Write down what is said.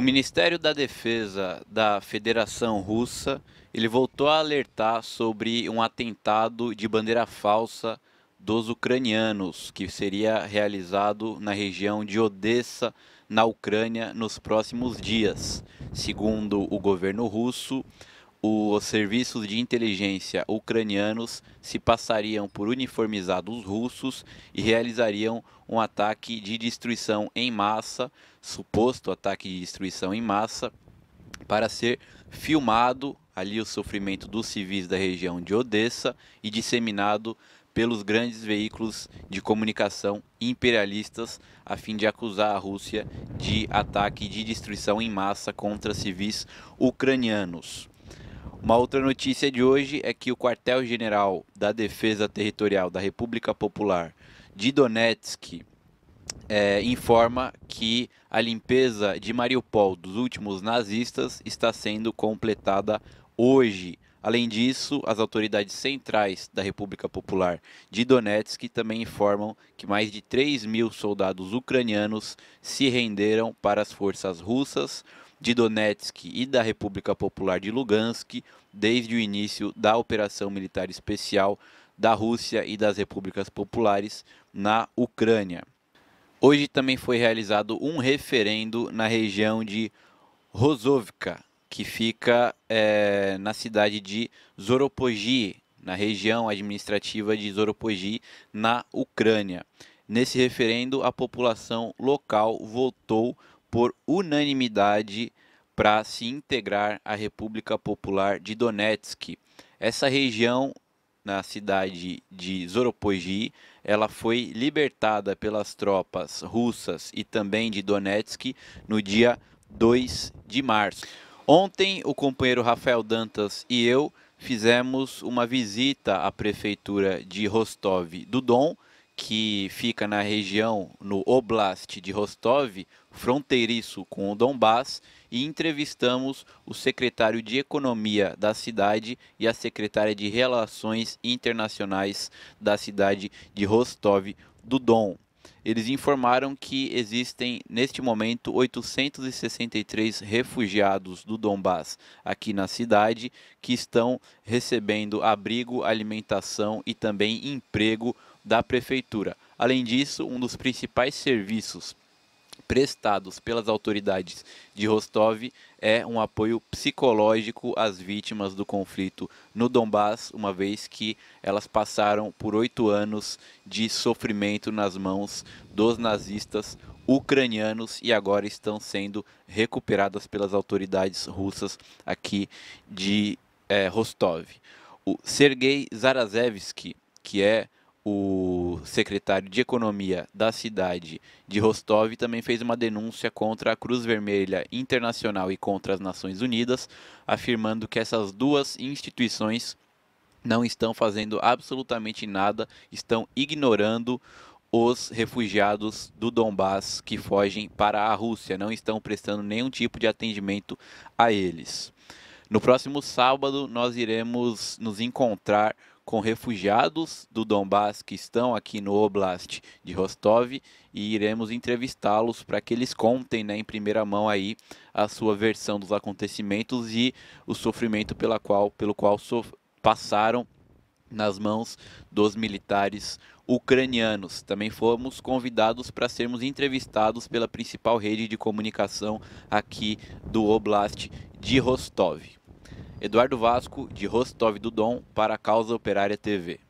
O Ministério da Defesa da Federação Russa ele voltou a alertar sobre um atentado de bandeira falsa dos ucranianos que seria realizado na região de Odessa, na Ucrânia, nos próximos dias. Segundo o governo russo, os serviços de inteligência ucranianos se passariam por uniformizados russos e realizariam um ataque de destruição em massa, suposto ataque de destruição em massa, para ser filmado ali o sofrimento dos civis da região de Odessa e disseminado pelos grandes veículos de comunicação imperialistas a fim de acusar a Rússia de ataque de destruição em massa contra civis ucranianos. Uma outra notícia de hoje é que o quartel-general da Defesa Territorial da República Popular de Donetsk é, informa que a limpeza de Mariupol dos últimos nazistas está sendo completada hoje. Além disso, as autoridades centrais da República Popular de Donetsk também informam que mais de 3 mil soldados ucranianos se renderam para as forças russas de Donetsk e da República Popular de Lugansk desde o início da Operação Militar Especial da Rússia e das Repúblicas Populares na Ucrânia. Hoje também foi realizado um referendo na região de Rozovka, que fica é, na cidade de Zoropogi, na região administrativa de Zoropogi, na Ucrânia. Nesse referendo, a população local votou por unanimidade para se integrar à República Popular de Donetsk. Essa região na cidade de Zoropogi, ela foi libertada pelas tropas russas e também de Donetsk no dia 2 de março. Ontem, o companheiro Rafael Dantas e eu fizemos uma visita à prefeitura de Rostov do Don que fica na região, no Oblast de Rostov, fronteiriço com o Donbass, e entrevistamos o secretário de Economia da cidade e a secretária de Relações Internacionais da cidade de Rostov do Don. Eles informaram que existem, neste momento, 863 refugiados do Donbass aqui na cidade que estão recebendo abrigo, alimentação e também emprego da prefeitura. Além disso, um dos principais serviços prestados pelas autoridades de Rostov é um apoio psicológico às vítimas do conflito no Donbass, uma vez que elas passaram por oito anos de sofrimento nas mãos dos nazistas ucranianos e agora estão sendo recuperadas pelas autoridades russas aqui de é, Rostov. O Sergei Zarazevski, que é o secretário de Economia da cidade de Rostov também fez uma denúncia contra a Cruz Vermelha Internacional e contra as Nações Unidas, afirmando que essas duas instituições não estão fazendo absolutamente nada, estão ignorando os refugiados do Donbass que fogem para a Rússia, não estão prestando nenhum tipo de atendimento a eles. No próximo sábado, nós iremos nos encontrar com refugiados do Donbass que estão aqui no Oblast de Rostov e iremos entrevistá-los para que eles contem né, em primeira mão aí a sua versão dos acontecimentos e o sofrimento pela qual, pelo qual passaram nas mãos dos militares ucranianos. Também fomos convidados para sermos entrevistados pela principal rede de comunicação aqui do Oblast de Rostov. Eduardo Vasco, de Rostov do Dom, para a Causa Operária TV.